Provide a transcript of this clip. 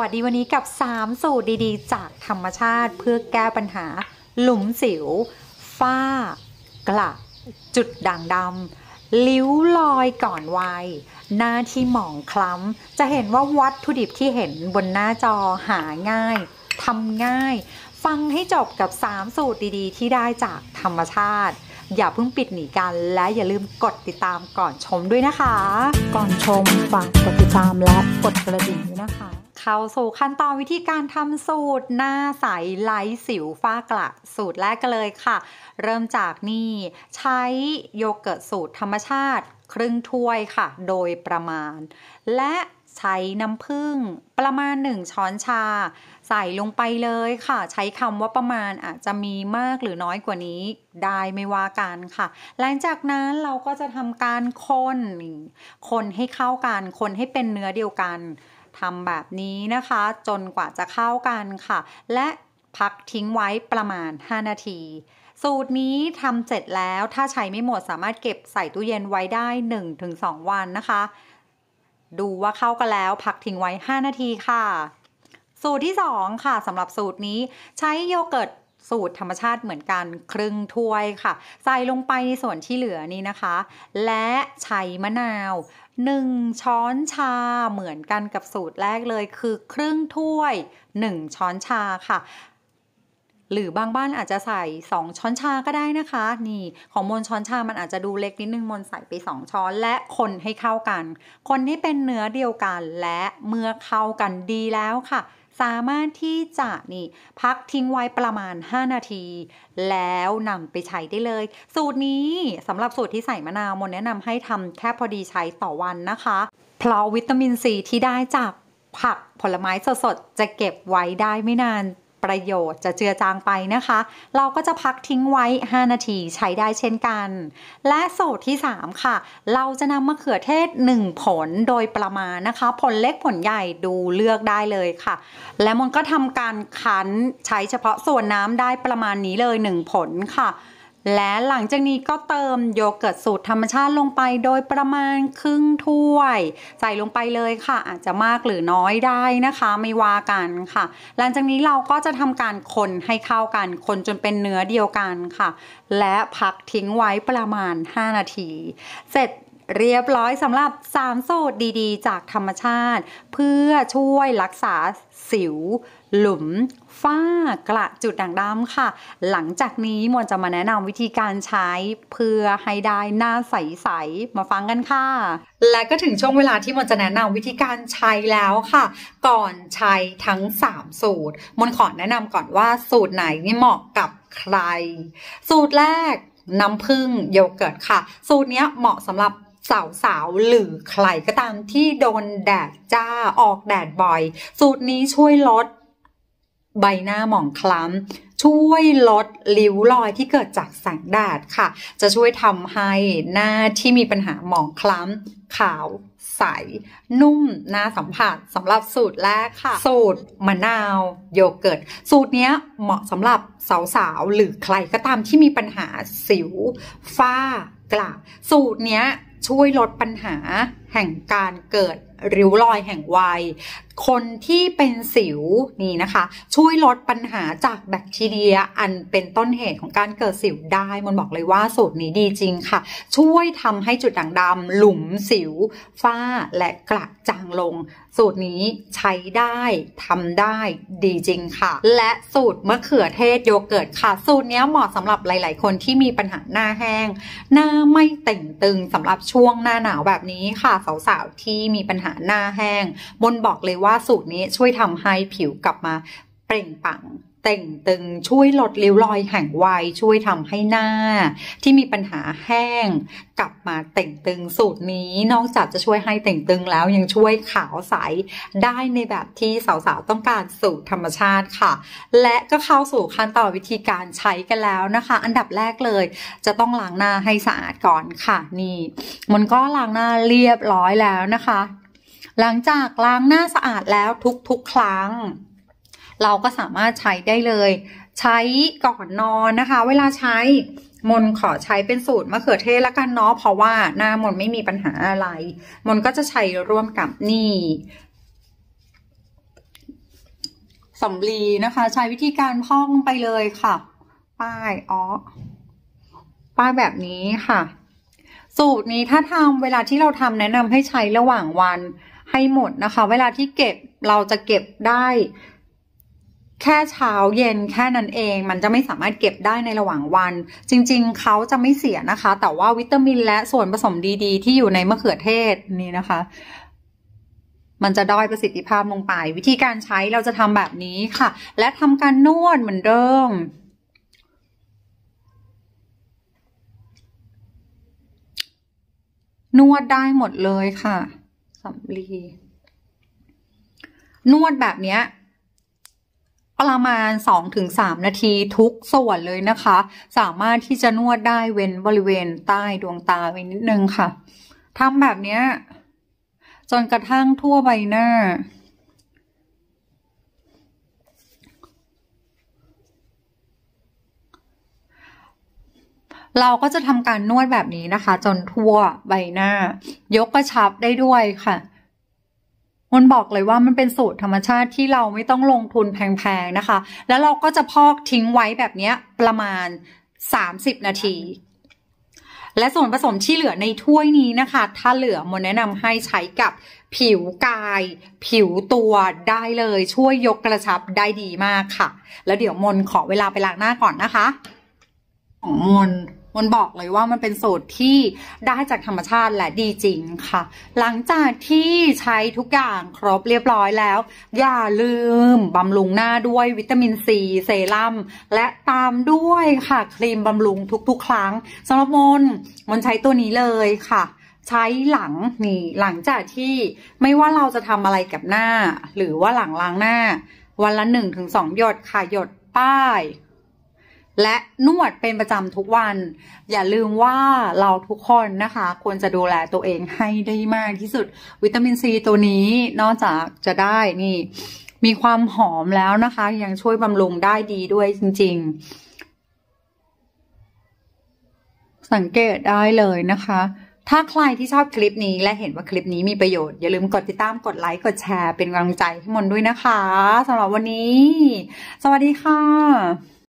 วัสดีวันนี้กับ 3สูตรดีๆจากธรรมชาติเพื่อแก้ปัญหา หลุมสิว ฝ้ากระจุดด่างดำลิ้วลอยก่อนวัย หน้าที่หมองคล้ำจะเห็นว่าวัตถุดิบที่เห็นบนหน้าจอหาง่ายทำง่าย ฟังให้จบกับ 3 สูตรดีๆ ที่ได้จากธรรมชาติ อย่าเพิ่งปิดหนีกันและอย่าลืมกดติดตามก่อนชมด้วยนะคะ ก่อนชมฝากกดติดตามและกดกระดิ่งด้วยนะคะข้าสู่ขั้นตอนวิธีการทำสูตรหน้าใสไล้สิวฝ้ากระสูตรแรกกันเลยค่ะ เริ่มจากนี่ใช้โยเกิร์ตสูตรธรรมชาติ ครึ่งถ้วยค่ะ โดยประมาณ และใช้น้ำผึ้งประมาณ1ช้อนชา ใส่ลงไปเลยค่ะ ใช้คำว่าประมาณอาจจะมีมากหรือน้อยกว่านี้ได้ไม่ว่ากันค่ะ หลังจากนั้นเราก็จะทำการคน คนให้เข้ากันคนให้เป็นเนื้อเดียวกันทำแบบนี้นะคะจนกว่าจะเข้ากันค่ะ และพักทิ้งไว้ประมาณ 5 นาที สูตรนี้ทำเสร็จแล้วถ้าใช้ไม่หมดสามารถเก็บใส่ตู้เย็นไว้ได้ 1-2 วันนะคะ ดูว่าเข้ากันแล้ว พักทิ้งไว้ 5 นาทีค่ะ สูตรที่ 2 ค่ะสำหรับสูตรนี้ใช้โยเกิร์ตสูตรธรรมชาติเหมือนกันครึ่งถ้วยค่ะ ใส่ลงไปในส่วนที่เหลือนี้นะคะ และใช้มะนาว1ช้อนชาเหมือนกันกับสูตรแรกเลยคือครึ่งถ้วย 1 ช้อนชาค่ะ หรือบางบ้านอาจจะใส่ 2 ช้อนชาก็ได้นะคะ นี่ ของมนช้อนชามันอาจจะดูเล็กนิดนึงมนใส่ไป 2 ช้อน และคนให้เข้ากัน คนให้เป็นเนื้อเดียวกันและเมื่อเข้ากันดีแล้วค่ะสามารถที่จะนี่พักทิ้งไว้ประมาณ 5 นาที แล้วนำไปใช้ได้เลย สูตรนี้สำหรับสูตรที่ใส่มะนาวมนแนะนำให้ทำแค่พอดีใช้ต่อวันนะคะ เพราะวิตามินซีที่ได้จากผักผลไม้สดๆ จะเก็บไว้ได้ไม่นานประโยชน์จะเจือจางไปนะคะ เราก็จะพักทิ้งไว้ 5 นาทีใช้ได้เช่นกัน และสูตรที่ 3 ค่ะ เราจะนำมะเขือเทศ 1 ผลโดยประมาณนะคะ ผลเล็กผลใหญ่ดูเลือกได้เลยค่ะ และมันก็ทำการคั้นใช้เฉพาะส่วนน้ำได้ประมาณนี้เลย 1 ผลค่ะและหลังจากนี้ก็เติมโยเกิร์ตสูตรธรรมชาติลงไปโดยประมาณครึ่งถ้วย ใส่ลงไปเลยค่ะอาจจะมากหรือน้อยได้นะคะไม่ว่ากันค่ะ หลังจากนี้เราก็จะทำการคนให้เข้ากันคนจนเป็นเนื้อเดียวกันค่ะ และพักทิ้งไว้ประมาณ 5 นาที เสร็จเรียบร้อยสำหรับ3สูตรดีๆ จากธรรมชาติ เพื่อช่วยรักษาสิวหลุม ฝ้า กระจุดด่างดำค่ะ หลังจากนี้มวลจะมาแนะนำวิธีการใช้เพื่อให้ได้หน้าใสๆมาฟังกันค่ะ และก็ถึงช่วงเวลาที่มนจะแนะนำวิธีการใช้แล้วค่ะ ก่อนใช้ทั้ง 3 สูตร มนขอแนะนำก่อนว่าสูตรไหนนี่เหมาะกับใคร สูตรแรก น้ำผึ้งโยเกิร์ตค่ะ สูตรนี้เหมาะสำหรับสาวสาวหรือใครก็ตามที่โดนแดดจ้าออกแดดบ่อย สูตรนี้ช่วยลดใบหน้าหมองคล้ำช่วยลดริ้วรอยที่เกิดจากแสงแดดค่ะ จะช่วยทำให้หน้าที่มีปัญหาหมองคล้ำขาวใสนุ่มน่าสัมผัสสำหรับสูตรแรกค่ะ สูตรมะนาว โยเกิร์ตสูตรนี้เหมาะสำหรับ สาวๆหรือใครก็ตามที่มีปัญหาสิวฝ้ากระสูตรนี้ช่วยลดปัญหาแห่งการเกิดริ้วรอยแห่งวัย คนที่เป็นสิวนี่นะคะ ช่วยลดปัญหาจากแบคทีเรียอันเป็นต้นเหตุของการเกิดสิวได้มันบอกเลยว่าสูตรนี้ดีจริงค่ะ ช่วยทำให้จุดด่างดำหลุมสิว ฝ้าและกระจางลง สูตรนี้ใช้ได้ทำได้ดีจริงค่ะ และสูตรมะเขือเทศโยเกิร์ตค่ะ สูตรนี้เหมาะสำหรับหลาย ๆ คนที่มีปัญหาหน้าแห้ง หน้าไม่เต่งตึงสำหรับช่วงหน้าหนาวแบบนี้ค่ะสาวๆที่มีปัญหาหน้าแห้งบนบอกเลยว่าสูตรนี้ช่วยทำให้ผิว กลับมาเปล่งปังเต่งตึง ช่วยลดริ้วรอยแห่งวัยช่วยทำให้หน้าที่มีปัญหาแห้งกลับมาเต่งตึงสูตรนี้นอกจากจะช่วยให้เต่งตึงแล้วยังช่วยขาวใสได้ในแบบที่สาวๆต้องการสูตรธรรมชาติค่ะ และก็เข้าสู่ขั้นตอนวิธีการใช้กันแล้วนะคะ อันดับแรกเลย จะต้องล้างหน้าให้สะอาดก่อนค่ะ นี่มันก็ล้างหน้าเรียบร้อยแล้วนะคะหลังจากล้างหน้าสะอาดแล้วทุก ๆ ครั้ง เราก็สามารถใช้ได้เลย ใช้ก่อนนอนนะคะ เวลาใช้มนขอใช้เป็นสูตรมะเขือเทศละกันเนาะเพราะว่าหน้ามนไม่มีปัญหาอะไร มนก็จะใช้ร่วมกับนี่สำลีนะคะ ใช้วิธีการพ่องไปเลยค่ะ ป้ายอ๋อป้ายแบบนี้ค่ะ สูตรนี้ถ้าทำเวลาที่เราทำแนะนำให้ใช้ระหว่างวันให้หมดนะคะ เวลาที่เก็บเราจะเก็บได้ แค่เช้าเย็นแค่นั้นเอง มันจะไม่สามารถเก็บได้ในระหว่างวันจริง ๆ เขาจะไม่เสียนะคะ แต่ว่าวิตามินและส่วนผสมดีๆ ที่อยู่ในมะเขือเทศนี่นะคะ มันจะด้อยประสิทธิภาพลงไป วิธีการใช้เราจะทำแบบนี้ค่ะ และทำการนวดเหมือนเดิม นวดได้หมดเลยค่ะสำลีนวดแบบเนี้ยประมาณ2-3นาทีทุกส่วนเลยนะคะ สามารถที่จะนวดได้เว้นบริเวณใต้ดวงตาไว้นิดนึงค่ะทำแบบเนี้ย จนกระทั่งทั่วใบหน้าเราก็จะทำการนวดแบบนี้นะคะ จนทั่วใบหน้า ยกกระชับได้ด้วยค่ะมันบอกเลยว่ามันเป็นสูตรธรรมชาติที่เราไม่ต้องลงทุนแพง ๆ นะคะ แล้วเราก็จะพอกทิ้งไว้แบบนี้ประมาณ 30นาที และส่วนผสมที่เหลือในถ้วยนี้นะคะ ถ้าเหลือมนแนะนำให้ใช้กับผิวกาย ผิวตัวได้เลย ช่วยยกกระชับได้ดีมากค่ะ แล้วเดี๋ยวมนขอเวลาไปล้างหน้าก่อนนะคะของมนมันบอกเลยว่ามันเป็นสูตรที่ได้จาก ธรรมชาติ และดีจริงค่ะ หลังจากที่ใช้ทุก อย่างครบเรียบร้อยแล้ว อย่าลืมบำรุงหน้าด้วยวิตามินซีเซรั่มและตามด้วย ค่ะครีมบำรุงทุก ๆ ครั้งสำหรับมนมนใช้ตัวนี้เลยค่ะ ใช้หลังนี่หลังจากที่ไม่ว่าเราจะทำอะไรกับหน้า หรือว่าหลังล้างหน้า วันละหนึ่งถึงสองหยดค่ะหยดป้ายและนวดเป็นประจำทุกวัน อย่าลืมว่าเราทุกคนนะคะ ควรจะดูแลตัวเองให้ได้มากที่สุด วิตามินซี ตัวนี้นอกจากจะได้นี่ มีความหอมแล้วนะคะ ยังช่วยบำรุงได้ดีด้วยจริง ๆ สังเกตได้เลยนะคะ ถ้าใคร ที่ชอบคลิปนี้และเห็นว่าคลิปนี้มีประโยชน์อย่าลืมกดติดตามกดไลค์กดแชร์เป็นกำลังใจให้มนด้วยนะคะสำหรับวันนี้ สวัสดีค่ะ